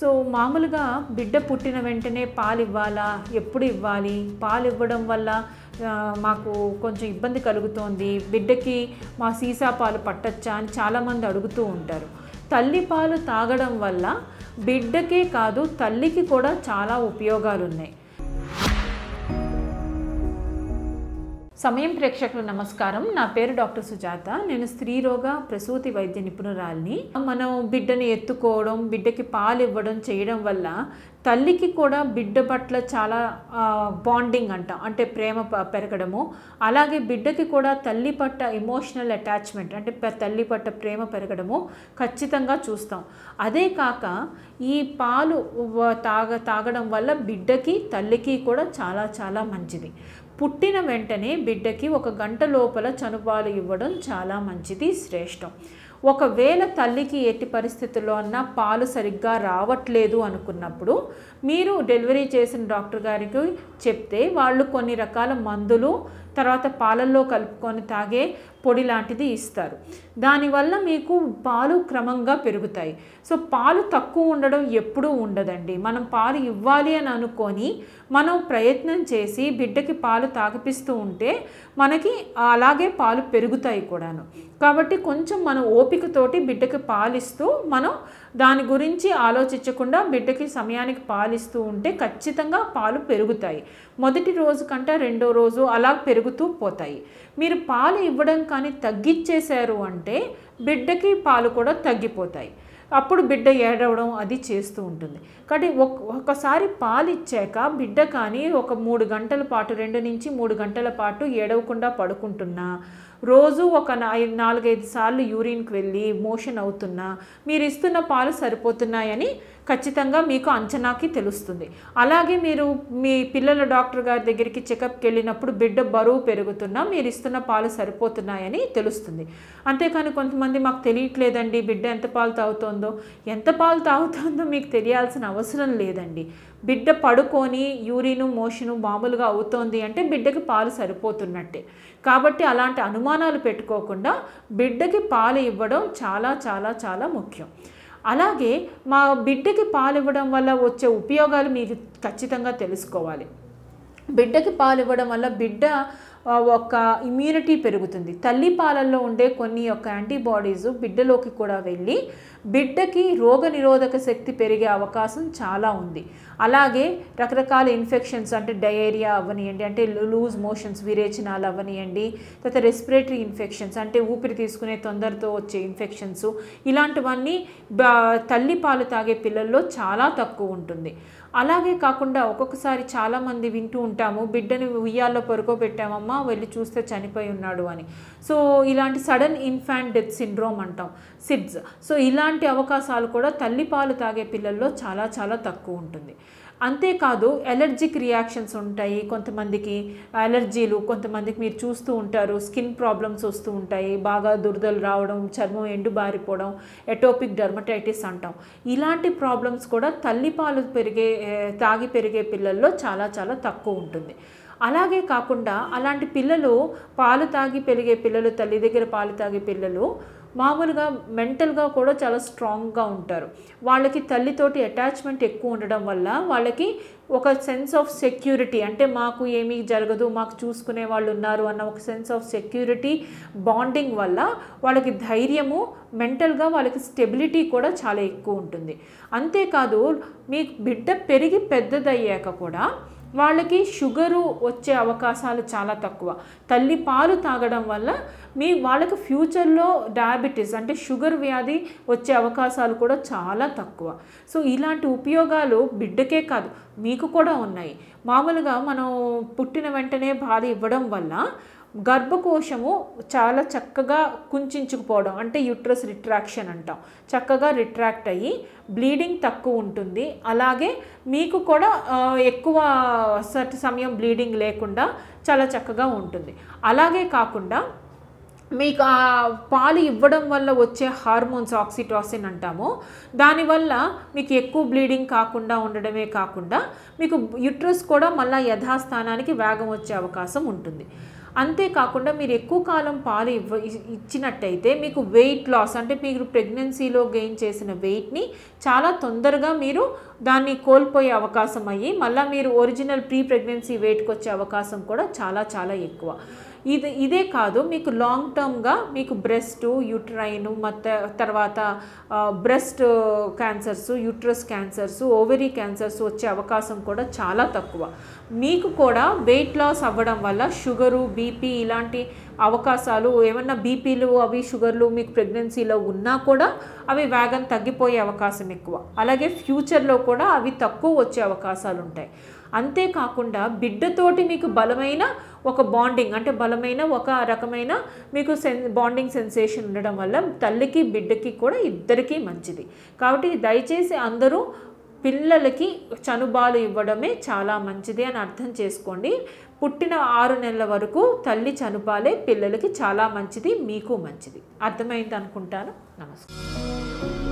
so మామూలుగా బిడ్డ పుట్టిన వెంటనే పాలు ఇవ్వాలా ఎప్పుడు ఇవ్వాలి పాలు ఇవ్వడం వల్ల మాకు కొంచెం ఇబ్బంది కలుగుతోంది బిడ్డకి మా సీసా పాలు పట్టచ్చా అని చాలామంది అడుగుతూ ఉంటారు తల్లి పాలు తాగడం వల్ల బిడ్డకే కాదు తల్లికి కూడా చాలా ఉపయోగాలు ఉన్నాయి సమయం ప్రేక్షకులు నమస్కారం నా పేరు డాక్టర్ సుజాత నేను స్త్రీ రోగ ప్రసూతి వైద్య నిపుణురాల్ని మనం బిడ్డని ఎత్తుకోవడం బిడ్డకి పాలు ఇవ్వడం చేయడం వల్ల తల్లికి కూడా బిడ్డ పట్ల చాలా బాండింగ్ అంట అంటే ప్రేమ పెరగడము అలాగే బిడ్డకి కూడా తల్లి పట్ల ఎమోషనల్ అటాచ్మెంట్ అంటే తల్లి పట్ల ప్రేమ పెరగడము ఖచ్చితంగా చూస్తాం అదే కాక ఈ పాలు తాగ తాగడం వల్ల బిడ్డకి తల్లికి కూడా చాలా చాలా మంచిది పుట్టిన వెంటనే బిడ్డకి ఒక గంట లోపల చనుపాలు ఇవ్వడం చాలా మంచిది శ్రేష్టం ఒకవేళ తల్లికి ఎట్టి పరిస్థితుల్లో అన్నా పాలు సరిగ్గా రావట్లేదు అనుకున్నప్పుడు మీరు డెలివరీ చేసిన డాక్టర్ గారికి చెప్తే వాళ్ళు కొన్ని రకాల మందులు తర్వాత పాలల్లో కలుపుకొని తాగే పొడి లాంటిది ఇస్తారు దానివల్ల మీకు పాలు క్రమంగా పెరుగుతాయి సో పాలు తక్కువ ఉండడం ఎప్పుడూ ఉండదండి మనం పాలు ఇవ్వాలి అని అనుకొని మనం ప్రయత్నం చేసి బిడ్డకి పాలు తాగిపిస్తూ ఉంటే మనకి అలాగే పాలు పెరుగుతాయి కూడాను కాబట్టి కొంచెం మనం ఓపికతోటి బిడ్డకి పాలిస్తూ మనం దాని గురించి ఆలోచించకుండా బిడ్డకి సమయానికి పాలిస్తూ ఉంటే ఖచ్చితంగా పాలు పెరుగుతాయి మొదటి రోజు కంటే రెండో రోజు అలా పెరుగుతూ పోతాయి మీరు పాలు ఇవ్వడం కానీ తగ్గించేశారు అంటే బిడ్డకి పాలు కూడా తగ్గిపోతాయి అప్పుడు బిడ్డ ఏడవడం అది చేస్తూ ఉంటుంది కాబట్టి ఒక్కసారి పాలు ఇచ్చాక బిడ్డ కానీ ఒక మూడు గంటల పాటు రెండు నుంచి మూడు గంటల పాటు ఏడవకుండా పడుకుంటున్నా రోజు ఒక నాలుగైదు సార్లు యూరిన్కి వెళ్ళి మోషన్ అవుతున్నా మీరు ఇస్తున్న పాలు సరిపోతున్నాయని ఖచ్చితంగా మీకు అంచనాకి తెలుస్తుంది అలాగే మీరు మీ పిల్లల డాక్టర్ గారి దగ్గరికి చెకప్కి వెళ్ళినప్పుడు బిడ్డ బరువు పెరుగుతున్నా మీరు ఇస్తున్న పాలు సరిపోతున్నాయని తెలుస్తుంది అంతేకాని కొంతమంది మాకు తెలియట్లేదండి బిడ్డ ఎంత పాలు తాగుతోందో ఎంత పాలు తాగుతుందో మీకు తెలియాల్సిన అవసరం లేదండి బిడ్డ పడుకొని యూరిను మోషను మామూలుగా అవుతోంది అంటే బిడ్డకి పాలు సరిపోతున్నట్టే కాబట్టి అలాంటి అనుమానాలు పెట్టుకోకుండా బిడ్డకి పాలు ఇవ్వడం చాలా చాలా చాలా ముఖ్యం అలాగే మా బిడ్డకి పాలు ఇవ్వడం వల్ల వచ్చే ఉపయోగాలు మీరు ఖచ్చితంగా తెలుసుకోవాలి బిడ్డకి పాలు ఇవ్వడం వల్ల బిడ్డ ఒక ఇమ్యూనిటీ పెరుగుతుంది తల్లి పాలల్లో ఉండే కొన్ని యొక్క యాంటీబాడీస్ బిడ్డలోకి కూడా వెళ్ళి బిడ్డకి రోగ నిరోధక శక్తి పెరిగే అవకాశం చాలా ఉంది అలాగే రకరకాల ఇన్ఫెక్షన్స్ అంటే డయేరియా అవనియండి అంటే లూజ్ మోషన్స్ విరేచనాలు అవనియండి తర్వాత రెస్పిరేటరీ ఇన్ఫెక్షన్స్ అంటే ఊపిరి తీసుకునే తొందరతో వచ్చే ఇన్ఫెక్షన్స్ ఇలాంటివన్నీ తల్లి పాలు తాగే పిల్లల్లో చాలా తక్కువ ఉంటుంది అలాగే కాకుండా ఒక్కొక్కసారి చాలామంది వింటూ ఉంటాము బిడ్డని ఉయ్యాల్లో పరుకోబెట్టామమ్మా వెళ్ళి చూస్తే చనిపోయి ఉన్నాడు అని సో ఇలాంటి సడన్ ఇన్ఫాంట్ డెత్ సిండ్రోమ్ అంటాం సిడ్స్ సో ఇలాంటి అవకాశాలు కూడా తల్లి పాలు తాగే పిల్లల్లో చాలా చాలా తక్కువ ఉంటుంది అంతేకాదు ఎలర్జిక్ రియాక్షన్స్ ఉంటాయి కొంతమందికి అలర్జీలు కొంతమందికి మీరు చూస్తూ ఉంటారు స్కిన్ ప్రాబ్లమ్స్ వస్తూ ఉంటాయి బాగా దురదలు రావడం చర్మం ఎండు బారిపోవడం ఎటోపిక్ డర్మటైటిస్ అంటాం ఇలాంటి ప్రాబ్లమ్స్ కూడా తల్లిపాలు పెరిగే తాగి పెరిగే పిల్లల్లో చాలా చాలా తక్కువ ఉంటుంది అలాగే కాకుండా అలాంటి పిల్లలు పాలు తాగి పెరిగే పిల్లలు తల్లి దగ్గర పాలు తాగే పిల్లలు మామూలుగా మెంటల్గా కూడా చాలా స్ట్రాంగ్గా ఉంటారు వాళ్ళకి తల్లితోటి అటాచ్మెంట్ ఎక్కువ ఉండడం వల్ల వాళ్ళకి ఒక సెన్స్ ఆఫ్ సెక్యూరిటీ అంటే మాకు ఏమీ జరగదు మాకు చూసుకునే వాళ్ళు ఉన్నారు అన్న ఒక సెన్స్ ఆఫ్ సెక్యూరిటీ బాండింగ్ వల్ల వాళ్ళకి ధైర్యము మెంటల్గా వాళ్ళకి స్టెబిలిటీ కూడా చాలా ఎక్కువ ఉంటుంది అంతేకాదు మీ బిడ్డ పెరిగి పెద్దదయ్యాక కూడా వాళ్ళకి షుగరు వచ్చే అవకాశాలు చాలా తక్కువ తల్లి పాలు తాగడం వల్ల మీ వాళ్ళకి ఫ్యూచర్లో డయాబెటీస్ అంటే షుగర్ వ్యాధి వచ్చే అవకాశాలు కూడా చాలా తక్కువ సో ఇలాంటి ఉపయోగాలు బిడ్డకే కాదు మీకు కూడా ఉన్నాయి మామూలుగా మనం పుట్టిన వెంటనే బాధ ఇవ్వడం వల్ల గర్భకోశము చాలా చక్కగా కుంచుకుపోవడం అంటే యూట్రస్ రిట్రాక్షన్ అంటాం చక్కగా రిట్రాక్ట్ అయ్యి బ్లీడింగ్ తక్కువ ఉంటుంది అలాగే మీకు కూడా ఎక్కువ సమయం బ్లీడింగ్ లేకుండా చాలా చక్కగా ఉంటుంది అలాగే కాకుండా మీకు ఆ పాలు ఇవ్వడం వల్ల వచ్చే హార్మోన్స్ ఆక్సిటాసిన్ అంటాము దానివల్ల మీకు ఎక్కువ బ్లీడింగ్ కాకుండా ఉండడమే కాకుండా మీకు యుట్రస్ కూడా మళ్ళీ యథాస్థానానికి వేగం వచ్చే అవకాశం ఉంటుంది అంతేకాకుండా మీరు ఎక్కువ కాలం పాలు ఇవ్వ ఇచ్చినట్టయితే మీకు వెయిట్ లాస్ అంటే మీరు ప్రెగ్నెన్సీలో గెయిన్ చేసిన వెయిట్ని చాలా తొందరగా మీరు దాన్ని కోల్పోయే అవకాశం అయ్యి మళ్ళీ మీరు ఒరిజినల్ ప్రీ ప్రెగ్నెన్సీ వెయిట్కి వచ్చే అవకాశం కూడా చాలా చాలా ఎక్కువ ఇది ఇదే కాదు మీకు లాంగ్ టర్మ్గా మీకు బ్రెస్ట్ యూట్రైన్ మత తర్వాత breast cancers uterus cancers ovary cancers వచ్చే అవకాశం కూడా చాలా తక్కువ మీకు కూడా వెయిట్ లాస్ అవ్వడం వల్ల షుగరు బీపీ ఇలాంటి అవకాశాలు ఏమన్నా బీపీలు అవి షుగర్లు మీకు ప్రెగ్నెన్సీలో ఉన్నా కూడా అవి వేగం తగ్గిపోయే అవకాశం ఎక్కువ అలాగే ఫ్యూచర్లో కూడా అవి తక్కువ వచ్చే అవకాశాలు ఉంటాయి అంతేకాకుండా బిడ్డతోటి మీకు బలమైన ఒక బాండింగ్ అంటే బలమైన ఒక రకమైన మీకు సెన్ బాండింగ్ సెన్సేషన్ ఉండడం వల్ల తల్లికి బిడ్డకి కూడా ఇద్దరికీ మంచిది కాబట్టి దయచేసి అందరూ పిల్లలకి చనుబాలు ఇవ్వడమే చాలా మంచిది అని అర్థం చేసుకోండి పుట్టిన ఆరు నెలల వరకు తల్లి చనుబాలే పిల్లలకి చాలా మంచిది మీకు మంచిది అర్థమైంది అనుకుంటాను నమస్కారం